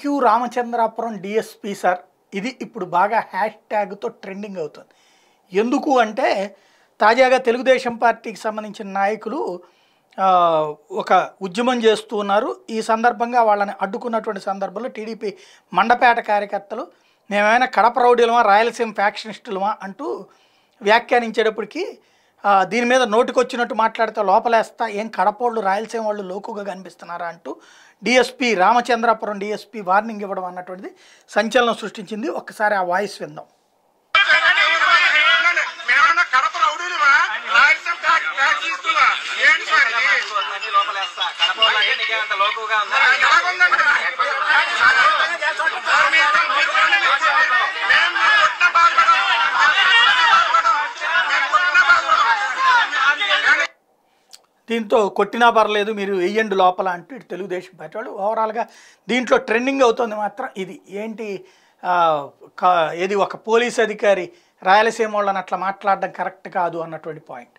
thank you Ramachandrapuram DSP sir ఇది ఇప్పుడు బాగా హ్యాష్ ట్యాగ్తో ట్రెండింగ్ అవుతుంది ఎందుకు అంటే తాజాగా తెలుగుదేశం పార్టీకి సంబంధించిన నాయకులు ఒక ఉద్యమం చేస్తూ ఉన్నారు ఈ సందర్భంగా వాళ్ళని అడ్డుకున్నటువంటి సందర్భంలో టీడీపీ మండపేట కార్యకర్తలు మేమేమైనా కడప రౌడీలమా రాయలసీమ ఫ్యాక్షనిస్టులమా అంటూ వ్యాఖ్యానించేటప్పటికీ దీని మీద నోటికొచ్చినట్టు మాట్లాడితే లోపలేస్తా ఏం కడపోళ్ళు రాయలసీమ వాళ్ళు లోకుగా కనిపిస్తున్నారా అంటూ డిఎస్పీ రామచంద్రాపురం డిఎస్పీ వార్నింగ్ ఇవ్వడం అన్నటువంటిది సంచలనం సృష్టించింది ఒక్కసారి ఆ వాయిస్ విందాం లోపలేస్తా లోకుగా దీంతో కొట్టినా పర్లేదు మీరు వెయ్యండి లోపల అంటూ ఇటు తెలుగుదేశం పార్టీ వాళ్ళు ఓవరాల్గా దీంట్లో ట్రెండింగ్ అవుతుంది మాత్రం ఇది ఏంటి ఏది ఒక పోలీస్ అధికారి రాయలసీమ వాళ్ళని అట్లా మాట్లాడడం కరెక్ట్ కాదు అన్నటువంటి పాయింట్